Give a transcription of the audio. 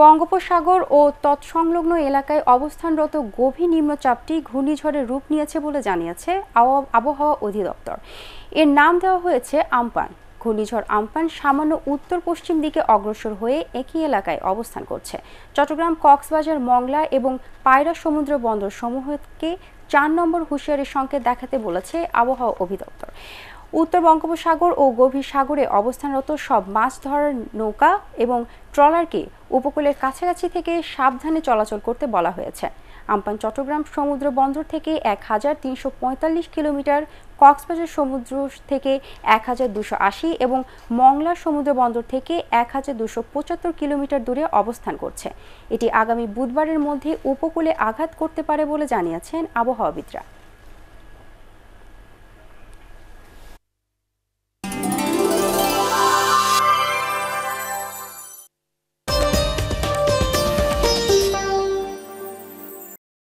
বঙ্গোপসাগর ও তৎসংলগ্ন এলাকায় অবস্থানরত গভীর নিম্নচাপটি ঘূর্ণিঝড়ের রূপ নিয়েছে বলে জানিয়েছে আবহাওয়া অধিদপ্তর এর নাম দেওয়া হয়েছে আমপান ঘূর্ণিঝড় আমপান সামান্য উত্তর পশ্চিম দিকে অগ্রসর হয়ে একই এলাকায় অবস্থান করছে চট্টগ্রাম কক্সবাজার মংলা এবং পায়রা সমুদ্র বন্দর সমূহকে চার নম্বর হুঁশিয়ারির সংকেত দেখাতে বলেছে আবহাওয়া অধিদপ্তর উত্তর বঙ্গোপসাগর ও গভীর সাগরে অবস্থানরত সব মাছ ধরার নৌকা এবং ট্রলারকে উপকূলের কাছাকাছি থেকে সাবধানে চলাচল করতে বলা হয়েছে আমপান চট্টগ্রাম সমুদ্র বন্দর থেকে এক হাজার তিনশো পঁয়তাল্লিশ কিলোমিটার কক্সবাজার সমুদ্র থেকে এক হাজার দুশো আশি এবং মংলা সমুদ্র বন্দর থেকে এক হাজার দুশো পঁচাত্তর কিলোমিটার দূরে অবস্থান করছে এটি আগামী বুধবারের মধ্যে উপকূলে আঘাত করতে পারে বলে জানিয়েছেন আবহাওয়াবিদরা